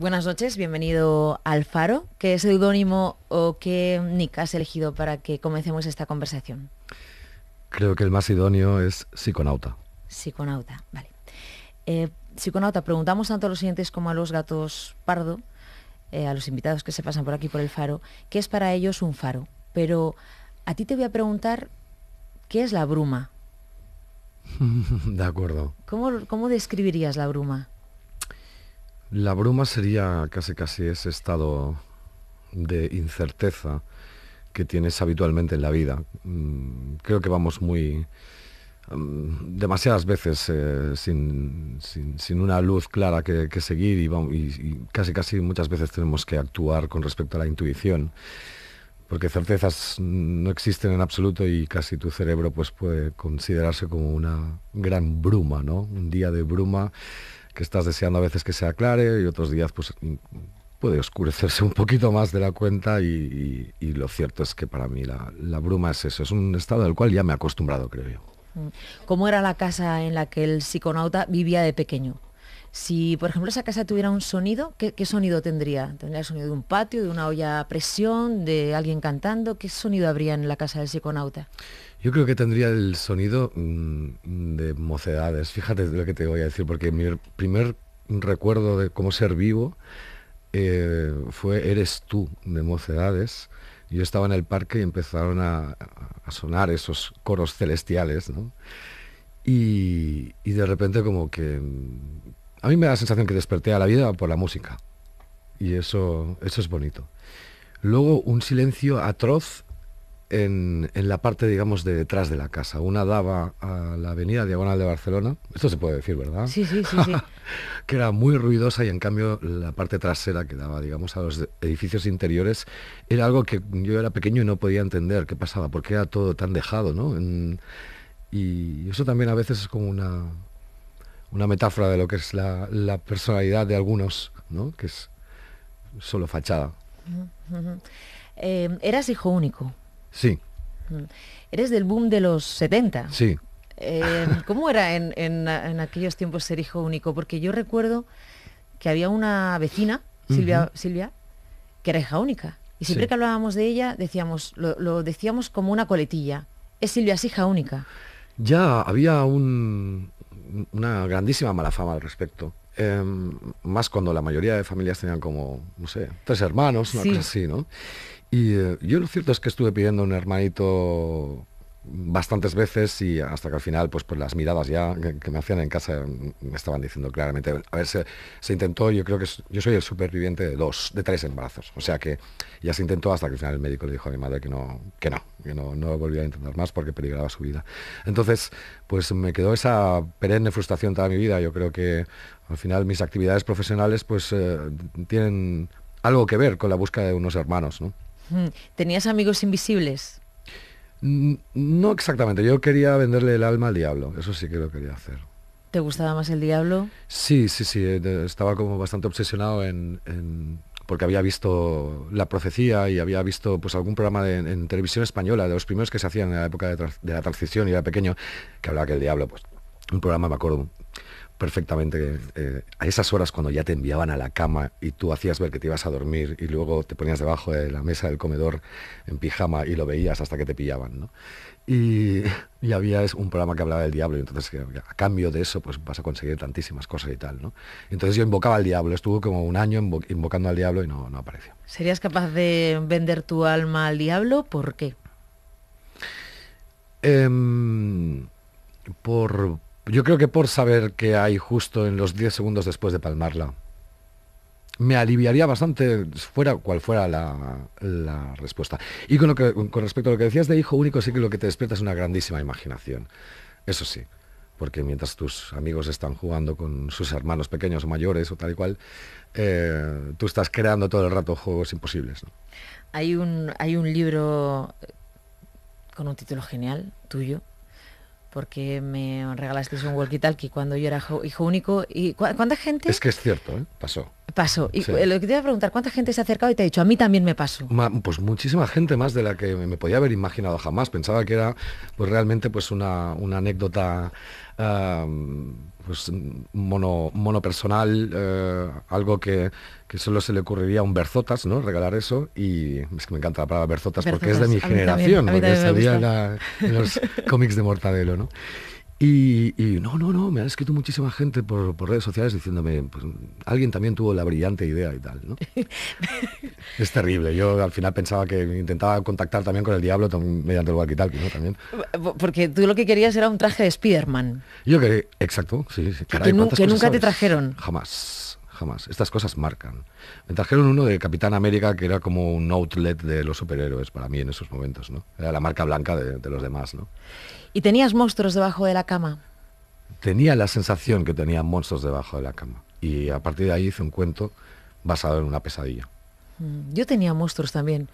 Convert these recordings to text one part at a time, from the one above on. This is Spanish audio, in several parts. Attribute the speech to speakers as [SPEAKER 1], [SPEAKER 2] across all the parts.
[SPEAKER 1] Buenas noches, bienvenido al Faro. ¿Qué seudónimo o qué nick has elegido para que comencemos esta conversación?
[SPEAKER 2] Creo que el más idóneo es psiconauta.
[SPEAKER 1] Psiconauta, vale. Eh, psiconauta, preguntamos tanto a los siguientes como a los gatos pardo, eh, a los invitados que se pasan por aquí por el faro, qué es para ellos un faro. Pero a ti te voy a preguntar, ¿qué es la bruma?
[SPEAKER 2] De acuerdo.
[SPEAKER 1] ¿Cómo, cómo describirías la bruma?
[SPEAKER 2] La bruma sería casi casi ese estado de incerteza que tienes habitualmente en la vida. Mm, creo que vamos muy mm, demasiadas veces eh, sin, una luz clara que, seguir y, casi casi muchas veces tenemos que actuar con respecto a la intuición porque certezas no existen en absoluto y casi tu cerebro pues puede considerarse como una gran bruma, ¿no? Un día de bruma que estás deseando a veces que se aclare y otros días pues mm, puede oscurecerse un poquito más de la cuenta y, lo cierto es que para mí la, la, bruma es eso, es un estado al cual ya me he acostumbrado, creo yo.
[SPEAKER 1] Mm. ¿Cómo era la casa en la que el psiconauta vivía de pequeño? Si, por ejemplo, esa casa tuviera un sonido, ¿qué, sonido tendría? ¿Tendría el sonido de un patio, de una olla a presión, de alguien cantando? ¿Qué sonido habría en la casa del psiconauta?
[SPEAKER 2] Yo creo que tendría el sonido mm, de mocedades. Fíjate lo que te voy a decir, porque mi primer recuerdo de cómo ser vivo eh, fue Eres tú, de mocedades. Yo estaba en el parque y empezaron a, sonar esos coros celestiales, ¿no? y, de repente como que a mí me da la sensación que desperté a la vida por la música. Y eso, eso es bonito. Luego un silencio atroz en, la parte, digamos, de detrás de la casa. Una daba a la avenida Diagonal de Barcelona, esto se puede decir, ¿verdad? Sí, sí, sí. que era muy ruidosa y en cambio la parte trasera que daba, digamos, a los edificios interiores era algo que yo era pequeño y no podía entender qué pasaba, porque era todo tan dejado, ¿no? y eso también a veces es como una, una metáfora de lo que es la, personalidad de algunos, ¿no? que es solo fachada.
[SPEAKER 1] Eh, eras hijo único. Sí. Eres del boom de los 70. Sí. Eh, ¿Cómo era en, aquellos tiempos ser hijo único? Porque yo recuerdo que había una vecina, Silvia, Silvia que era hija única. Y siempre que hablábamos de ella, decíamos, lo, lo, decíamos como una coletilla. Es Silvia, es hija única.
[SPEAKER 2] Ya había un, una grandísima mala fama al respecto. Em, más cuando la mayoría de familias tenían como, no sé, tres hermanos, una así, ¿no? Y eh, yo lo cierto es que estuve pidiendo un hermanito bastantes veces y hasta que al final, pues, por pues las miradas ya que, me hacían en casa me estaban diciendo claramente, a ver, se, intentó, yo creo que yo soy el superviviente de dos, de tres embarazos, o sea que ya se intentó hasta que al final el médico le dijo a mi madre que no, que no, no, volvía a intentar más porque peligraba su vida. Entonces, pues me quedó esa perenne frustración toda mi vida, yo creo que al final mis actividades profesionales pues eh, tienen algo que ver con la búsqueda de unos hermanos, ¿no?
[SPEAKER 1] ¿Tenías amigos invisibles?
[SPEAKER 2] No exactamente, yo quería venderle el alma al diablo, eso sí que lo quería hacer.
[SPEAKER 1] ¿Te gustaba más el diablo?
[SPEAKER 2] Sí, sí, sí, eh, estaba como bastante obsesionado en, porque había visto la profecía y había visto pues algún programa en televisión española, de los primeros que se hacían en la época de, de la transición y era pequeño, que hablaba que el diablo, pues un programa, me acuerdo, perfectamente eh, a esas horas cuando ya te enviaban a la cama y tú hacías ver que te ibas a dormir y luego te ponías debajo de la mesa del comedor en pijama y lo veías hasta que te pillaban. ¿no? Y, y, había un programa que hablaba del diablo y entonces eh, a cambio de eso pues vas a conseguir tantísimas cosas y tal. ¿no? Entonces yo invocaba al diablo, estuvo como un año invocando al diablo y no, no apareció.
[SPEAKER 1] ¿Serías capaz de vender tu alma al diablo? ¿Por qué?
[SPEAKER 2] Em, por yo creo que por saber que hay justo en los 10 segundos después de palmarla, me aliviaría bastante fuera cual fuera la, respuesta. Y con, respecto a lo que decías de hijo único, sí que lo que te despierta es una grandísima imaginación. Eso sí, porque mientras tus amigos están jugando con sus hermanos pequeños o mayores o tal y cual, eh, tú estás creando todo el rato juegos imposibles.
[SPEAKER 1] Hay, un, hay un libro con un título genial, tuyo, porque me regalasteis un walkie-talkie cuando yo era hijo único. ¿Y cuánta gente? Es
[SPEAKER 2] que es cierto, ¿eh? pasó.
[SPEAKER 1] Pasó. Y lo que te iba a preguntar, ¿cuánta gente se ha acercado y te ha dicho, a mí también me pasó?
[SPEAKER 2] pues muchísima gente más de la que me podía haber imaginado jamás. Pensaba que era pues realmente pues una, una anécdota pues mono, personal eh, algo que, solo se le ocurriría a un Berzotas, ¿no? Regalar eso. Y es que me encanta la palabra Berzotas, porque es de mi generación, porque salía en, los cómics de Mortadelo, ¿no? Y, no, no, no, me han escrito muchísima gente por, redes sociales diciéndome, pues alguien también tuvo la brillante idea y tal, ¿no? es terrible. Yo al final pensaba que intentaba contactar también con el diablo mediante el walkie-talkie, ¿no? También.
[SPEAKER 1] Porque tú lo que querías era un traje de Spiderman
[SPEAKER 2] Yo quería, exacto, sí, que, nunca te trajeron. Jamás más Estas cosas marcan. Me trajeron uno de Capitán América, que era como un outlet de los superhéroes para mí en esos momentos, ¿no? Era la marca blanca de, los demás, ¿no?
[SPEAKER 1] ¿Y tenías monstruos debajo de la cama?
[SPEAKER 2] Tenía la sensación que tenía monstruos debajo de la cama. Y a partir de ahí hice un cuento basado en una pesadilla.
[SPEAKER 1] Mm, yo tenía monstruos también.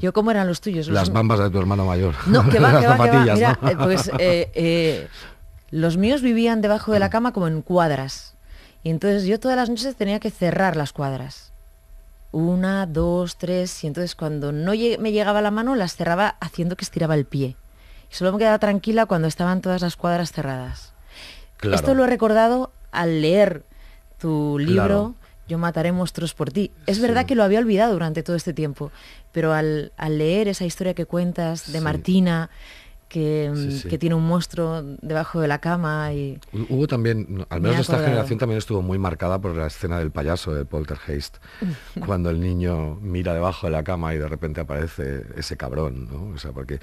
[SPEAKER 1] Yo, ¿cómo eran los tuyos? Las
[SPEAKER 2] bambas de tu hermano mayor.
[SPEAKER 1] los míos vivían debajo de la cama como en cuadras. Y entonces yo todas las noches tenía que cerrar las cuadras. Una, dos, tres. Y entonces cuando no me llegaba la mano, las cerraba haciendo que estiraba el pie. Y solo me quedaba tranquila cuando estaban todas las cuadras cerradas. Esto lo he recordado al leer tu libro. Yo mataré monstruos por ti. Es verdad que lo había olvidado durante todo este tiempo, pero al, leer esa historia que cuentas de Martina, Mm, que, tiene un monstruo debajo de la cama. y
[SPEAKER 2] Hubo también, al menos esta generación también estuvo muy marcada por la escena del payaso de Poltergeist, cuando el niño mira debajo de la cama y de repente aparece ese cabrón, ¿no? O sea, porque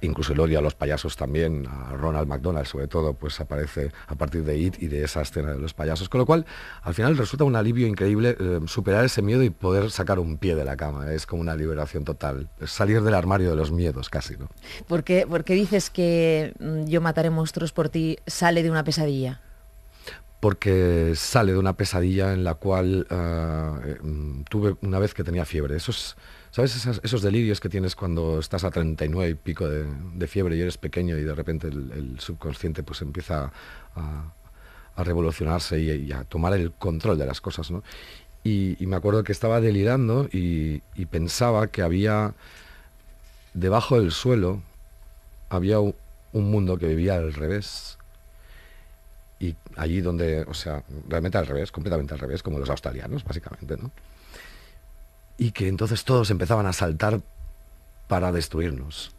[SPEAKER 2] incluso el odio a los payasos también, a Ronald McDonald sobre todo, pues aparece a partir de It y de esa escena de los payasos. Con lo cual, al final resulta un alivio increíble eh, superar ese miedo y poder sacar un pie de la cama. ¿eh? Es como una liberación total, salir del armario de los miedos casi, ¿no?
[SPEAKER 1] Porque ¿por qué dices que mm, Yo mataré monstruos por ti sale de una pesadilla?
[SPEAKER 2] Porque sale de una pesadilla en la cual ah, eh, mm, tuve una vez que tenía fiebre. Esos, ¿Sabes esos, delirios que tienes cuando estás a 39 y pico de, fiebre y eres pequeño y de repente el, subconsciente pues empieza a, revolucionarse y, a tomar el control de las cosas? ¿no? Y, me acuerdo que estaba delirando y pensaba que había debajo del suelo había un, mundo que vivía al revés. Y allí donde, o sea, realmente al revés, completamente al revés, como los australianos, básicamente, ¿no? Y que entonces todos empezaban a saltar para destruirnos,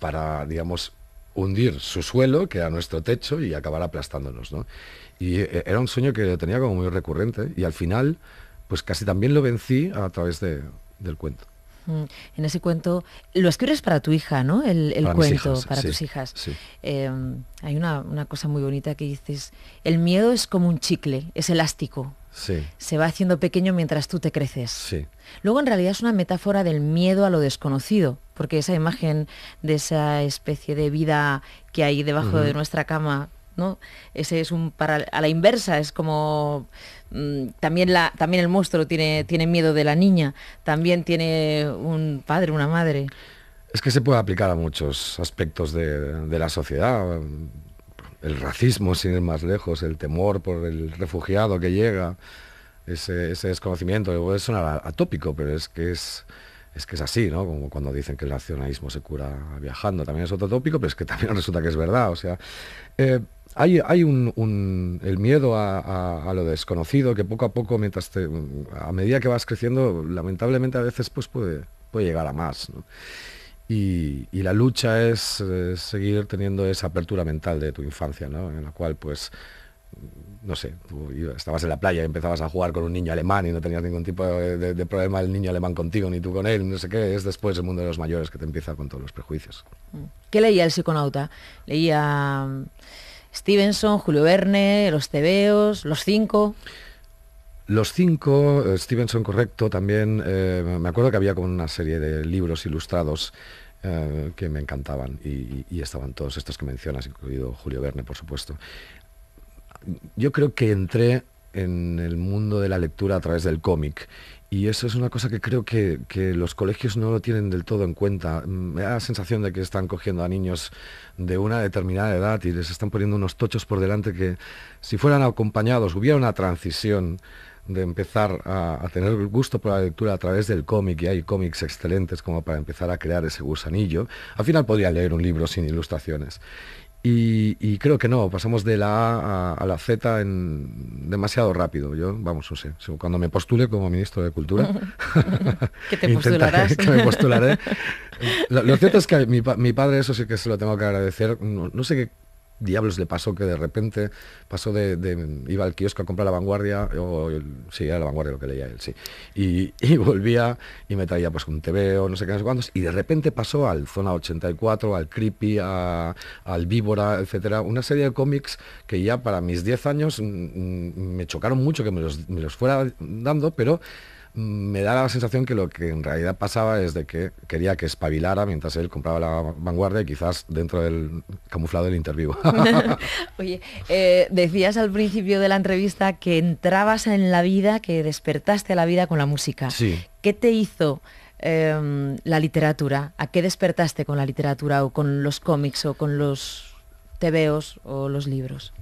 [SPEAKER 2] para, digamos, hundir su suelo, que era nuestro techo, y acabar aplastándonos, ¿no? Y eh, era un sueño que tenía como muy recurrente, y al final, pues casi también lo vencí a través del cuento.
[SPEAKER 1] Mm, en ese cuento, lo escribes para tu hija, ¿no? El, cuento, para tus hijas. Em, hay una, cosa muy bonita que dices, el miedo es como un chicle, es elástico. Se va haciendo pequeño mientras tú te creces. Luego en realidad es una metáfora del miedo a lo desconocido, porque esa imagen de esa especie de vida que hay debajo de nuestra cama ese es un a la inversa, es como mm, también también el monstruo tiene tiene miedo de la niña, también tiene un padre, una madre.
[SPEAKER 2] Es que se puede aplicar a muchos aspectos de, la sociedad. Mm, el racismo, sin ir más lejos, el temor por el refugiado que llega, ese, ese desconocimiento, puede sonar atópico, pero es que es, es que es así, Como cuando dicen que el nacionalismo se cura viajando, también es otro tópico, pero es que también resulta que es verdad. O sea, eh, hay, un, el miedo a, lo desconocido que poco a poco, mientras a medida que vas creciendo, lamentablemente a veces pues puede, puede llegar a más. Y, la lucha es, seguir teniendo esa apertura mental de tu infancia, en la cual pues no sé, estabas en la playa y empezabas a jugar con un niño alemán y no tenías ningún tipo de, de, problema el niño alemán contigo ni tú con él, no sé qué, es después el mundo de los mayores que te empieza con todos los prejuicios.
[SPEAKER 1] ¿Qué leía el psiconauta? Leía Stevenson, Julio Verne, los tebeos, los cinco.
[SPEAKER 2] Los cinco, eh, Stevenson correcto, también eh, me acuerdo que había como una serie de libros ilustrados eh, que me encantaban y, estaban todos estos que mencionas, incluido Julio Verne, por supuesto. Yo creo que entré en el mundo de la lectura a través del cómic y eso es una cosa que creo que, los colegios no lo tienen del todo en cuenta. Mm, me da la sensación de que están cogiendo a niños de una determinada edad y les están poniendo unos tochos por delante que si fueran acompañados, hubiera una transición de empezar a, a tener gusto por la lectura a través del cómic, y hay cómics excelentes como para empezar a crear ese gusanillo, al final podría leer un libro sin ilustraciones. Y, creo que no, pasamos de la A a, la Z en demasiado rápido. Yo, vamos, no sé, cuando me postule como ministro de Cultura, que te que me postularé. Lo, cierto es que mi, mi, padre, eso sí que se lo tengo que agradecer, no sé qué diablos le pasó que de repente pasó de, iba al kiosco a comprar la vanguardia, o, sí, era la vanguardia lo que leía él, sí, y, volvía y me traía pues un TV o no sé qué, no sé cuántos, y de repente pasó al Zona 84, al Creepy, al Víbora, etcétera, una serie de cómics que ya para mis 10 años mm, mm, me chocaron mucho que me los, me los fuera dando, pero me da la sensación que lo que en realidad pasaba es de que quería que espabilara mientras él compraba la vanguardia y quizás dentro del camuflado del interview.
[SPEAKER 1] Oye, eh, decías al principio de la entrevista que entrabas en la vida, que despertaste a la vida con la música. Sí. ¿Qué te hizo em, la literatura? ¿A qué despertaste con la literatura o con los cómics o con los tebeos o los libros?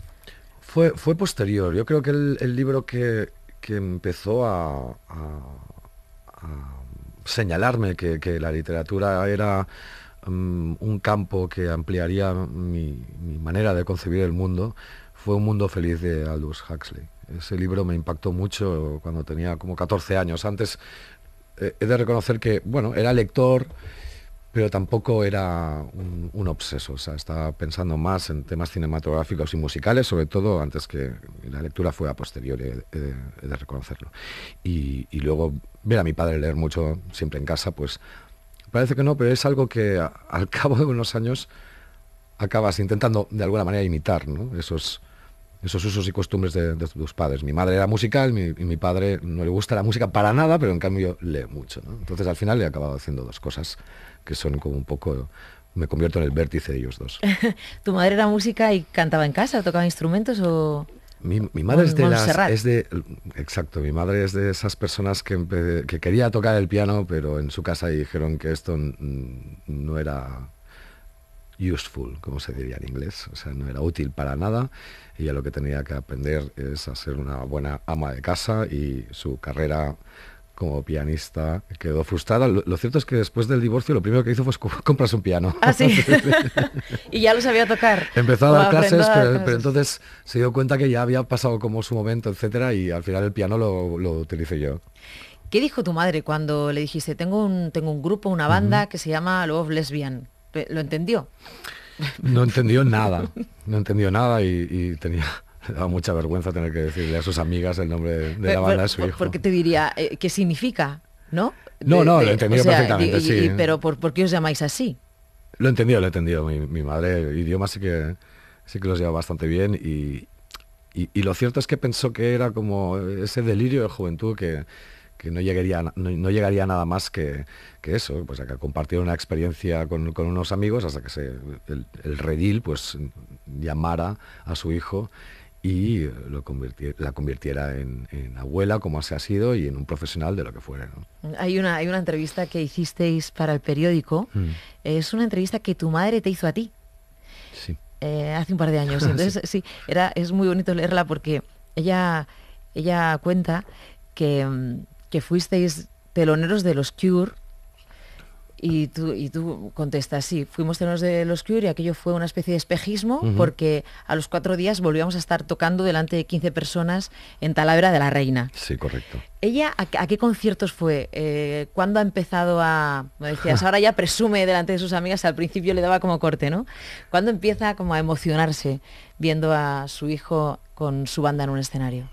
[SPEAKER 2] Fue, fue posterior. Yo creo que el libro que, que empezó a, señalarme que, la literatura era mm, un campo que ampliaría mi, manera de concebir el mundo, fue Un Mundo Feliz de Aldous Huxley. Ese libro me impactó mucho cuando tenía como 14 años. Antes eh, he de reconocer que, bueno, era lector, pero tampoco era un, obseso, o sea, estaba pensando más en temas cinematográficos y musicales, sobre todo antes que la lectura fuera posterior de, reconocerlo. Y, luego ver a mi padre leer mucho siempre en casa, pues parece que no, pero es algo que al cabo de unos años acabas intentando de alguna manera imitar, ¿no? Esos, esos usos y costumbres de, tus padres. Mi madre era musical mi, y mi padre no le gusta la música para nada, pero en cambio lee mucho. Entonces al final he acabado haciendo dos cosas que son como un poco... Me convierto en el vértice de ellos dos.
[SPEAKER 1] ¿Tu madre era música y cantaba en casa? ¿Tocaba instrumentos o...?
[SPEAKER 2] Mi, madre es de, las, es de exacto, mi madre es de esas personas que, eh, que, quería tocar el piano, pero en su casa dijeron que esto no era useful, como se diría en inglés, o sea, no era útil para nada. Ella lo que tenía que aprender es a ser una buena ama de casa y su carrera como pianista quedó frustrada. Lo, cierto es que después del divorcio lo primero que hizo fue compras un piano. Ah,
[SPEAKER 1] y ya lo sabía tocar. Empezó a dar clases, pero,
[SPEAKER 2] entonces se dio cuenta que ya había pasado como su momento, etcétera, y al final el piano lo, lo utilicé yo.
[SPEAKER 1] ¿Qué dijo tu madre cuando le dijiste, tengo un, tengo un grupo, una banda que se llama Love Lesbian? lo entendió.
[SPEAKER 2] No entendió nada, no entendió nada y, tenía daba mucha vergüenza tener que decirle a sus amigas el nombre de, la banda su hijo. Porque te
[SPEAKER 1] diría, eh, ¿qué significa? ¿No?
[SPEAKER 2] no, no, lo he entendido perfectamente. sí. pero
[SPEAKER 1] ¿por, qué os llamáis así?
[SPEAKER 2] Lo entendió lo entendió entendido. Mi, madre, idioma sí que, sí que los lleva bastante bien y, lo cierto es que pensó que era como ese delirio de juventud que, que no llegaría, no, llegaría nada más que, eso, pues que una experiencia con, unos amigos hasta que se, el, redil pues llamara a su hijo y lo la convirtiera en, abuela, como así ha sido, y en un profesional de lo que fuera.
[SPEAKER 1] Hay, una, hay una entrevista que hicisteis para el periódico, mm. es una entrevista que tu madre te hizo a ti. Sí. Eh, hace un par de años. Entonces, sí, era, es muy bonito leerla porque ella, ella cuenta que mm, que fuisteis teloneros de los Cure y tú, y tú contestas, sí, fuimos teloneros de los Cure y aquello fue una especie de espejismo porque a los cuatro días volvíamos a estar tocando delante de 15 personas en Talavera de la Reina. Sí, correcto. ¿Ella a, qué conciertos fue? Eh, ¿Cuándo ha empezado a...? Me decías, ahora ya presume delante de sus amigas, al principio le daba como corte, ¿no? ¿Cuándo empieza como a emocionarse viendo a su hijo con su banda en un escenario?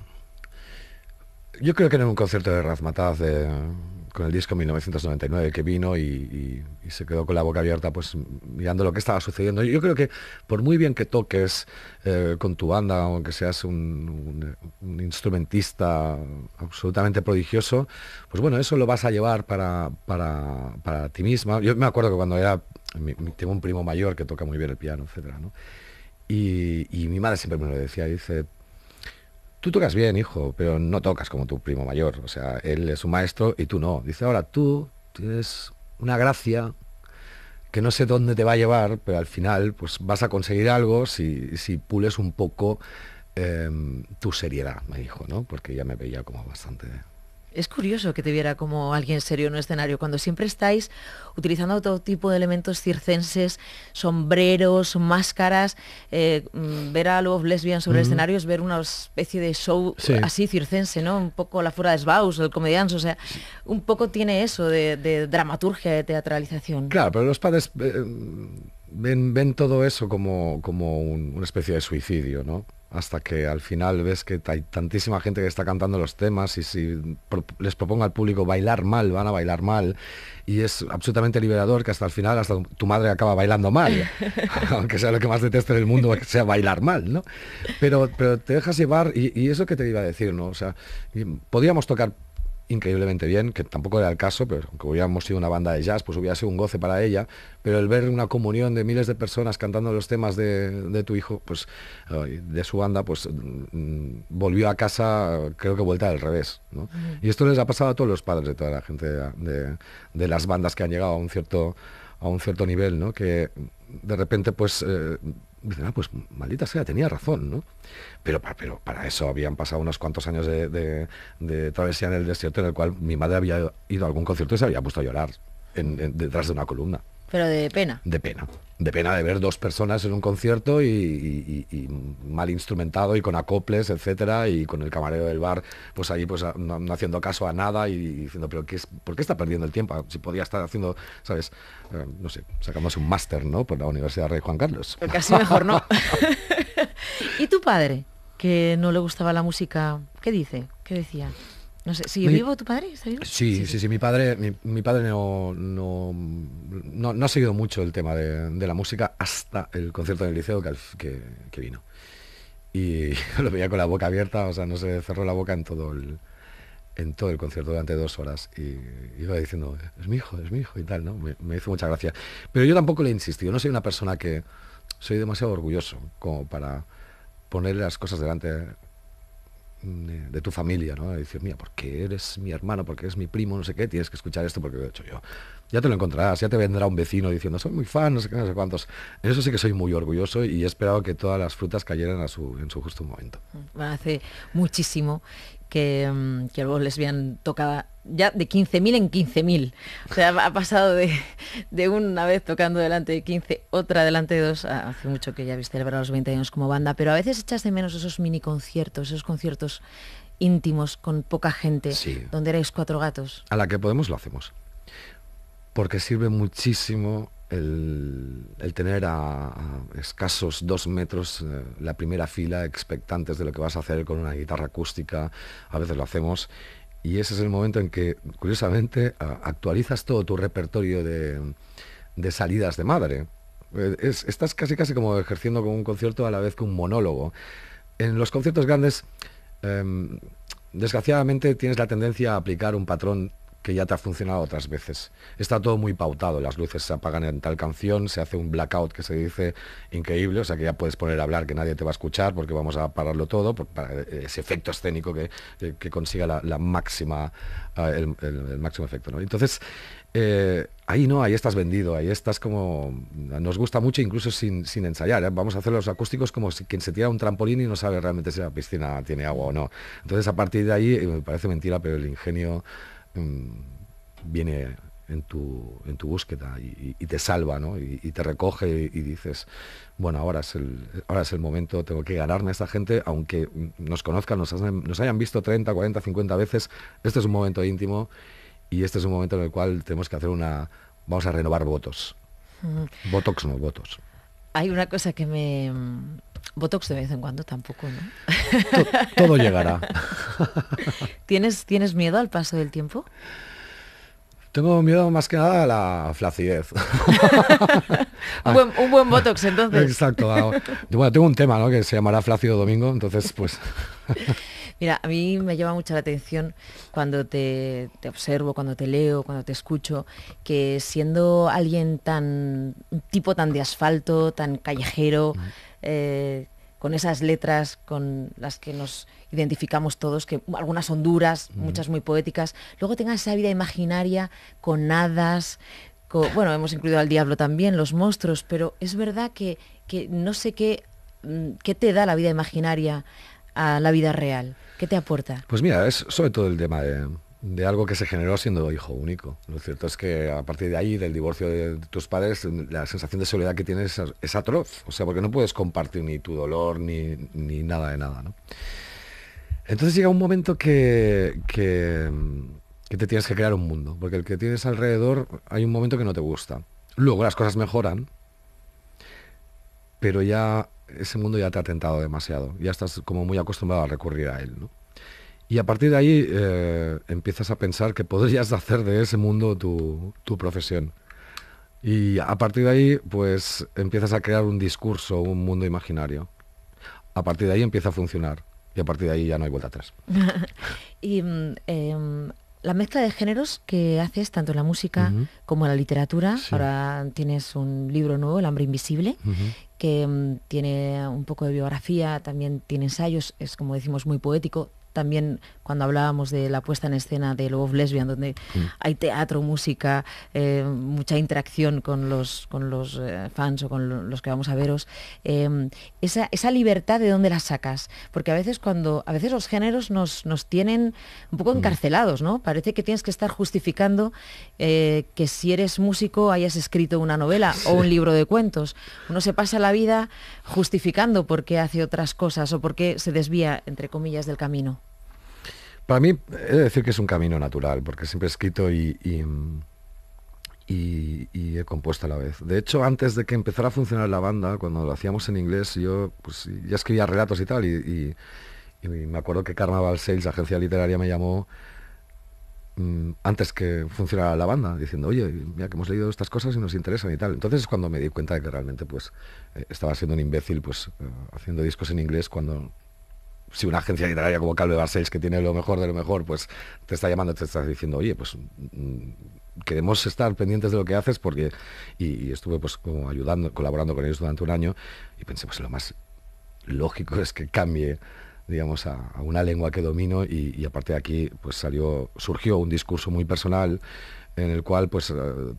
[SPEAKER 2] Yo creo que en un concierto de Razmataz con el disco 1999 que vino y, se quedó con la boca abierta pues mirando lo que estaba sucediendo. Yo creo que por muy bien que toques eh, con tu banda, aunque seas un, instrumentista absolutamente prodigioso, pues bueno, eso lo vas a llevar para, ti misma. Yo me acuerdo que cuando era, tengo un primo mayor que toca muy bien el piano, etcétera, y, y mi madre siempre me lo decía, dice, tú tocas bien, hijo, pero no tocas como tu primo mayor. O sea, él es un maestro y tú no. Dice, ahora tú tienes una gracia que no sé dónde te va a llevar, pero al final pues vas a conseguir algo si, si pules un poco em, tu seriedad, me dijo, ¿no? Porque ya me veía como bastante
[SPEAKER 1] es curioso que te viera como alguien serio en un escenario, cuando siempre estáis utilizando todo tipo de elementos circenses, sombreros, máscaras. Eh, mm, ver a los Lesbian sobre escenarios, el escenario es ver una especie de show así circense, ¿no? Un poco la fuera de Sbaus, el comedians, o sea, un poco tiene eso de, dramaturgia, de teatralización.
[SPEAKER 2] Claro, pero los padres eh, ven, ven, todo eso como, como una especie de suicidio, ¿no? hasta que al final ves que hay tantísima gente que está cantando los temas y si les propongo al público bailar mal, van a bailar mal. Y es absolutamente liberador que hasta el final, hasta tu madre acaba bailando mal, aunque sea lo que más deteste el mundo, que sea bailar mal, ¿no? Pero, pero te dejas llevar y, y, eso que te iba a decir, ¿no? O sea, podíamos tocar increíblemente bien, que tampoco era el caso, pero aunque hubiéramos sido una banda de jazz, pues hubiera sido un goce para ella, pero el ver una comunión de miles de personas cantando los temas de, de tu hijo, pues de su banda, pues mm, volvió a casa, creo que vuelta al revés. ¿no? Y esto les ha pasado a todos los padres de toda la gente de, las bandas que han llegado a un cierto a un cierto nivel, ¿no? Que de repente, pues eh, Ah, pues maldita sea, tenía razón, ¿no? Pero, pero para eso habían pasado unos cuantos años de, travesía en el desierto en el cual mi madre había ido a algún concierto y se había puesto a llorar en, detrás de una columna.
[SPEAKER 1] Pero de pena.
[SPEAKER 2] De pena de pena de ver dos personas en un concierto y, mal instrumentado y con acoples, etcétera, y con el camarero del bar, pues ahí pues no, haciendo caso a nada y diciendo, pero qué es, ¿por qué está perdiendo el tiempo? Si podía estar haciendo, ¿sabes? Eh, no sé, sacamos un máster, ¿no? Por la Universidad Rey Juan Carlos. casi mejor no.
[SPEAKER 1] ¿Y tu padre, que no le gustaba la música, qué dice? ¿Qué decía? No sé, ¿sigue vivo tu padre? Sí,
[SPEAKER 2] sí, sí, mi padre, mi, padre no, no, no, ha seguido mucho el tema de, la música hasta el concierto del liceo que, vino. Y lo veía con la boca abierta, o sea, no se cerró la boca en todo el, en todo el concierto durante dos horas y iba diciendo, es mi hijo, es mi hijo y tal, ¿no? Me, me, hizo mucha gracia. Pero yo tampoco le he insistido, no soy una persona que soy demasiado orgulloso como para ponerle las cosas delante de tu familia, ¿no? Y decir, mira, porque eres mi hermano, porque eres mi primo, no sé qué, tienes que escuchar esto porque lo he hecho yo. Ya te lo encontrarás, ya te vendrá un vecino diciendo, soy muy fan, no sé qué, no sé cuántos. eso sí que soy muy orgulloso y he esperado que todas las frutas cayeran a su, en su justo momento.
[SPEAKER 1] Mm, hace muchísimo que, mm, que el les lesbian toca ya de 15.000 en 15.000. O sea, ha pasado de, de, una vez tocando delante de 15, otra delante de dos. Ah, hace mucho que ya habéis celebrado los 20 años como banda, pero a veces echas menos esos mini conciertos, esos conciertos íntimos con poca gente, donde erais cuatro gatos.
[SPEAKER 2] A la que podemos lo hacemos. Porque sirve muchísimo el, tener a, escasos dos metros eh, la primera fila, expectantes de lo que vas a hacer con una guitarra acústica, a veces lo hacemos, y ese es el momento en que, curiosamente, actualizas todo tu repertorio de, salidas de madre. Eh, estás casi casi como ejerciendo con un concierto a la vez que un monólogo. En los conciertos grandes, em, desgraciadamente, tienes la tendencia a aplicar un patrón que ya te ha funcionado otras veces. Está todo muy pautado, las luces se apagan en tal canción, se hace un blackout que se dice increíble, o sea que ya puedes poner a hablar que nadie te va a escuchar porque vamos a pararlo todo, para ese efecto escénico que, eh, consiga la, máxima, ah, el, máximo efecto. ¿no? Entonces, eh, ahí no, ahí estás vendido, ahí estás como... Nos gusta mucho incluso sin, ensayar. ¿eh? Vamos a hacer los acústicos como si quien se tira un trampolín y no sabe realmente si la piscina tiene agua o no. Entonces a partir de ahí, me parece mentira, pero el ingenio Em, viene en tu, en tu búsqueda y, te salva, Y, te recoge y, dices, bueno, ahora es, el, ahora es el momento, tengo que ganarme a esta gente, aunque nos conozcan, nos, hayan visto 30, 40, 50 veces, este es un momento íntimo y este es un momento en el cual tenemos que hacer una, vamos a renovar votos. Botox no, votos.
[SPEAKER 1] Hay una cosa que me... Mm, botox de vez en cuando tampoco, ¿no? todo, llegará. ¿Tienes, ¿Tienes miedo al paso del tiempo?
[SPEAKER 2] Tengo miedo más que nada a la flacidez. un, buen,
[SPEAKER 1] un, botox entonces. Exacto. Ah,
[SPEAKER 2] bueno, tengo un tema ¿no? que se llamará Flácido Domingo, entonces pues...
[SPEAKER 1] Mira, a mí me llama mucho la atención cuando te, observo, cuando te leo, cuando te escucho, que siendo alguien tan, un tipo tan de asfalto, tan callejero, eh, con esas letras con las que nos identificamos todos, que algunas son duras, muchas muy poéticas, luego tengas esa vida imaginaria con hadas, bueno, hemos incluido al diablo también, los monstruos, pero es verdad que, no sé qué, mm, qué te da la vida imaginaria a la vida real? ¿Qué te aporta?
[SPEAKER 2] Pues mira, es sobre todo el tema de, algo que se generó siendo hijo único. Lo cierto es que a partir de ahí, del divorcio de tus padres, la sensación de soledad que tienes es atroz. O sea, porque no puedes compartir ni tu dolor ni, ni nada de nada. ¿no? Entonces llega un momento que, que, que, te tienes que crear un mundo, porque el que tienes alrededor hay un momento que no te gusta. Luego las cosas mejoran, pero ya ese mundo ya te ha tentado demasiado, ya estás como muy acostumbrado a recurrir a él. Y a partir de ahí eh, empiezas a pensar que podrías hacer de ese mundo tu, profesión. Y a partir de ahí, pues empiezas a crear un discurso, un mundo imaginario. A partir de ahí empieza a funcionar. Y a partir de ahí ya no hay vuelta atrás.
[SPEAKER 1] y mm, em, la mezcla de géneros que haces, tanto en la música como en la literatura. Ahora tienes un libro nuevo, El hambre invisible, que mm, tiene un poco de biografía, también tiene ensayos, es como decimos muy poético, también cuando hablábamos de la puesta en escena de Love Lesbian, donde mm. hay teatro, música, eh, mucha interacción con los, eh, fans o con los que vamos a veros, em, esa, libertad de dónde la sacas, porque a veces cuando, a veces los géneros nos, tienen un poco mm. encarcelados, ¿no? Parece que tienes que estar justificando eh, que si eres músico hayas escrito una novela o un libro de cuentos. Uno se pasa la vida justificando por qué hace otras cosas o por qué se desvía, entre comillas, del camino.
[SPEAKER 2] Para mí, he de decir que es un camino natural, porque siempre he escrito y, he compuesto a la vez. De hecho, antes de que empezara a funcionar la banda, cuando lo hacíamos en inglés, yo pues, ya escribía relatos y tal, y, me acuerdo que Carnaval Sales, la agencia literaria, me llamó mm, antes que funcionara la banda, diciendo, oye, mira que hemos leído estas cosas y nos interesan y tal. Entonces es cuando me di cuenta de que realmente pues, eh, estaba siendo un imbécil pues, eh, haciendo discos en inglés cuando si una agencia literaria como Calve Barcells, que tiene lo mejor de lo mejor, pues te está llamando, te está diciendo, oye, pues mm, queremos estar pendientes de lo que haces porque y, estuve pues como ayudando colaborando con ellos durante un año y pensé pues lo más lógico es que cambie digamos, a, una lengua que domino y, aparte de aquí pues salió, surgió un discurso muy personal en el cual pues eh,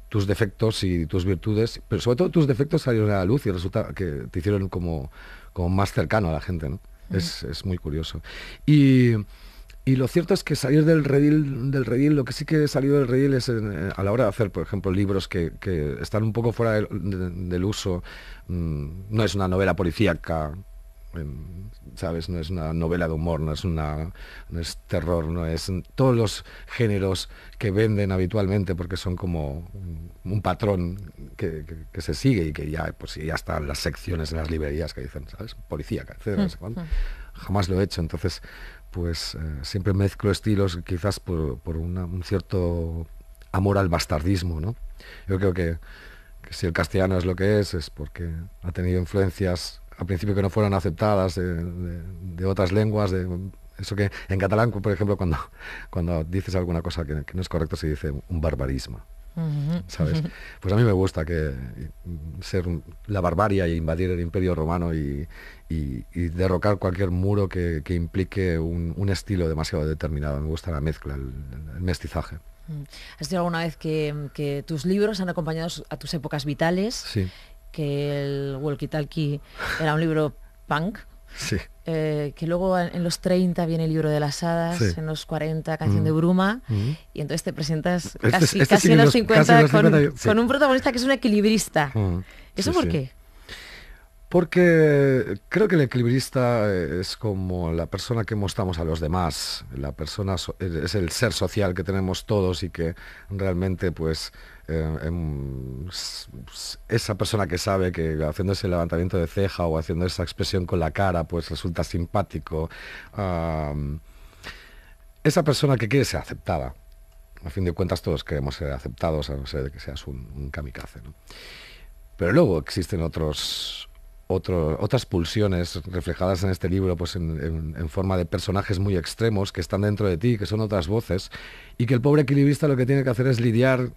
[SPEAKER 2] tus defectos y tus virtudes, pero sobre todo tus defectos salieron a la luz y resulta que te hicieron como, como más cercano a la gente, ¿no? es, muy curioso. Y, lo cierto es que salir del redil, del redil, lo que sí que he salido del redil es eh, a la hora de hacer, por ejemplo, libros que, están un poco fuera del uso. Mm, no es una novela policíaca sabes no es una novela de humor no es una terror no es todos los géneros que venden habitualmente porque son como un patrón que, se sigue y que ya pues ya están las secciones en las librerías que dicen sabes policía etcétera mm, mm. jamás lo he hecho entonces pues eh, siempre mezclo estilos quizás por, un cierto amor al bastardismo yo creo que si el castellano es lo que es es porque ha tenido influencias al principio que no fueron aceptadas de, otras lenguas, de, eso que en catalán, por ejemplo, cuando, cuando dices alguna cosa que, no es correcta, se dice un barbarismo. ¿Sabes? Pues a mí me gusta que ser la barbaria e invadir el imperio romano y, derrocar cualquier muro que, implique un, estilo demasiado determinado. Me gusta la mezcla, el, mestizaje. Mm.
[SPEAKER 1] ¿Has dicho alguna vez que, que, tus libros han acompañado a tus épocas vitales? Sí que el walkie-talkie era un libro punk. Eh, que luego en los 30 viene el libro de las hadas, en los 40 Canción de mm. Bruma, mm. y entonces te presentas este casi, este en los 50, con, un protagonista que es un equilibrista. Mm.
[SPEAKER 2] ¿Eso por qué? Porque creo que el equilibrista eh, es como la persona que mostramos a los demás, la persona es el ser social que tenemos todos y que realmente pues eh, em, esa persona que sabe que haciendo ese levantamiento de ceja o haciendo esa expresión con la cara, pues resulta simpático. esa persona que quiere ser aceptada. A fin de cuentas todos queremos ser aceptados, a no ser de que seas un, kamikaze. Pero luego existen otros, otras pulsiones reflejadas en este libro, pues en, forma de personajes muy extremos que están dentro de ti, que son otras voces, y que el pobre equilibrista lo que tiene que hacer es lidiar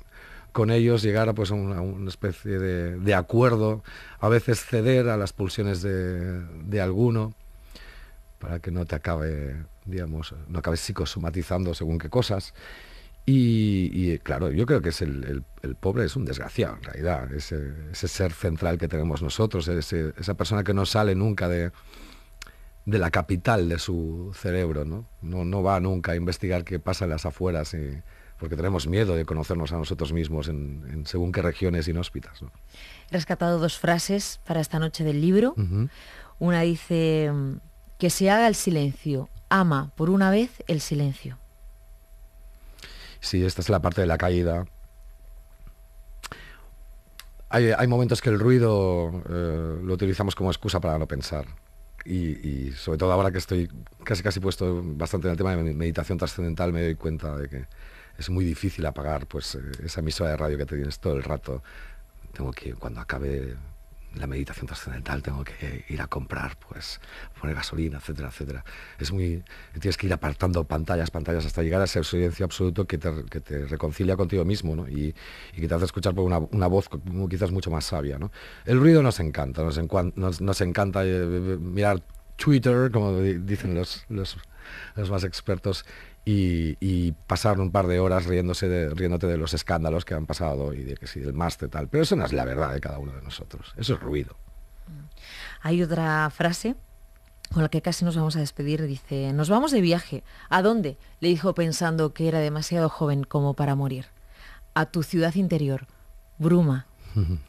[SPEAKER 2] con ellos llegar pues, a, una, especie de, acuerdo, a veces ceder a las pulsiones de, alguno para que no te acabe, digamos, no acabes psicosomatizando según qué cosas. Y, claro, yo creo que es el, pobre es un desgraciado en realidad, ese, ser central que tenemos nosotros, esa persona que no sale nunca de, la capital de su cerebro, ¿no? ¿no? ¿no? va nunca a investigar qué pasa en las afueras y, porque tenemos miedo de conocernos a nosotros mismos en, según qué regiones inhóspitas.
[SPEAKER 1] He rescatado dos frases para esta noche del libro. Una dice, que se haga el silencio, ama por una vez el silencio.
[SPEAKER 2] Sí, esta es la parte de la caída. Hay, momentos que el ruido eh, lo utilizamos como excusa para no pensar. Y, y, sobre todo ahora que estoy casi casi puesto bastante en el tema de meditación trascendental, me doy cuenta de que es muy difícil apagar pues, eh, esa emisora de radio que te tienes todo el rato. Tengo que, cuando acabe la meditación trascendental, tengo que ir a comprar, pues, poner gasolina, etcétera, etcétera. Es muy, tienes que ir apartando pantallas, pantallas, hasta llegar a ese silencio absoluto que te, reconcilia contigo mismo, y, y, que te hace escuchar por pues, una, una, voz quizás mucho más sabia, ¿no? El ruido nos encanta, nos, nos encanta eh, mirar Twitter, como dicen los, los más expertos, y, pasar un par de horas riéndose de, riéndote de los escándalos que han pasado y de que sí, del máster tal. Pero eso no es la verdad de cada uno de nosotros, eso es ruido.
[SPEAKER 1] Mm. Hay otra frase con la que casi nos vamos a despedir. Dice, nos vamos de viaje. ¿A dónde? Le dijo pensando que era demasiado joven como para morir. A tu ciudad interior, Bruma.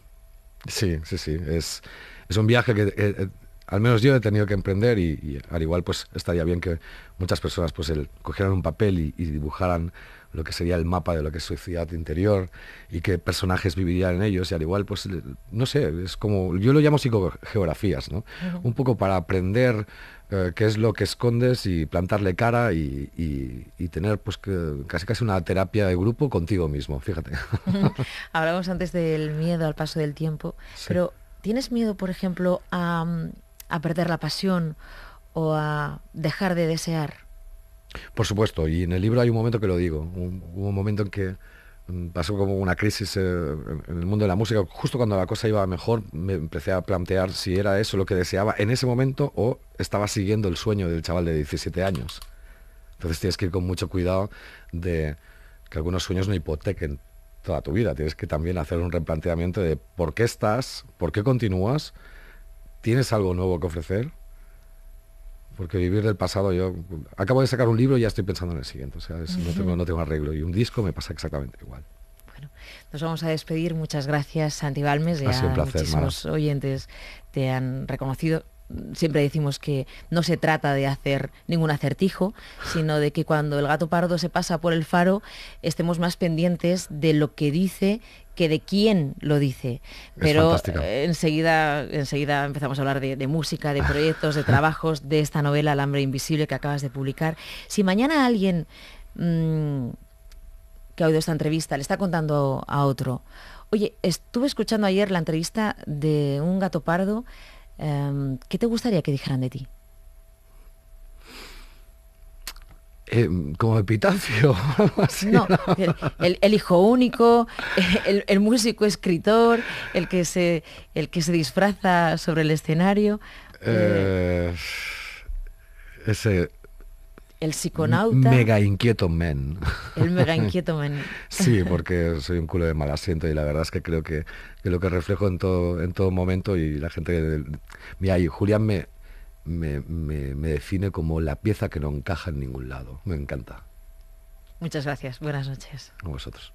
[SPEAKER 2] Sí, sí, sí. Es, es un viaje que eh, eh, al menos yo he tenido que emprender y, al igual pues estaría bien que muchas personas pues cogieran un papel y, dibujaran lo que sería el mapa de lo que es su ciudad interior y qué personajes vivirían en ellos y al igual pues no sé, es como, yo lo llamo psicogeografías, ¿no? Un poco para aprender eh, qué es lo que escondes y plantarle cara y, tener pues que, casi casi una terapia de grupo contigo mismo, fíjate.
[SPEAKER 1] Hablamos antes del miedo al paso del tiempo, pero ¿tienes miedo, por ejemplo, a mm, a perder la pasión o a dejar de desear.
[SPEAKER 2] Por supuesto, y en el libro hay un momento que lo digo, un, un momento en que mm, pasó como una crisis eh, en el mundo de la música, justo cuando la cosa iba mejor me empecé a plantear si era eso lo que deseaba en ese momento o estaba siguiendo el sueño del chaval de 17 años. Entonces tienes que ir con mucho cuidado de que algunos sueños no hipotequen toda tu vida, tienes que también hacer un replanteamiento de por qué estás, por qué continúas ¿Tienes algo nuevo que ofrecer? Porque vivir del pasado, yo acabo de sacar un libro y ya estoy pensando en el siguiente. O sea, no, tengo, arreglo. Y un disco me pasa exactamente igual.
[SPEAKER 1] Bueno, nos vamos a despedir. Muchas gracias, Santi Balmes. Ya muchísimos oyentes te han reconocido siempre decimos que no se trata de hacer ningún acertijo, sino de que cuando el gato pardo se pasa por el faro estemos más pendientes de lo que dice que de quién lo dice. Pero eh, enseguida, enseguida empezamos a hablar de, música, de proyectos, de trabajos, de esta novela Alambre hambre invisible que acabas de publicar. Si mañana alguien mm, que ha oído esta entrevista le está contando a otro, oye, estuve escuchando ayer la entrevista de un gato pardo, em, ¿qué te gustaría que dijeran de ti?
[SPEAKER 2] Eh, como epitafio. no,
[SPEAKER 1] El, hijo único, el, músico escritor, el que, se, el que se disfraza sobre el escenario. Eh, ese el psiconauta. Mega
[SPEAKER 2] inquieto men.
[SPEAKER 1] El mega inquieto men. sí,
[SPEAKER 2] porque soy un culo de mal asiento y la verdad es que creo que, que lo que reflejo en todo, en todo momento y la gente... Mira, y Julián me, me, me, define como la pieza que no encaja en ningún lado. Me encanta.
[SPEAKER 1] Muchas gracias. Buenas
[SPEAKER 2] noches. A vosotros.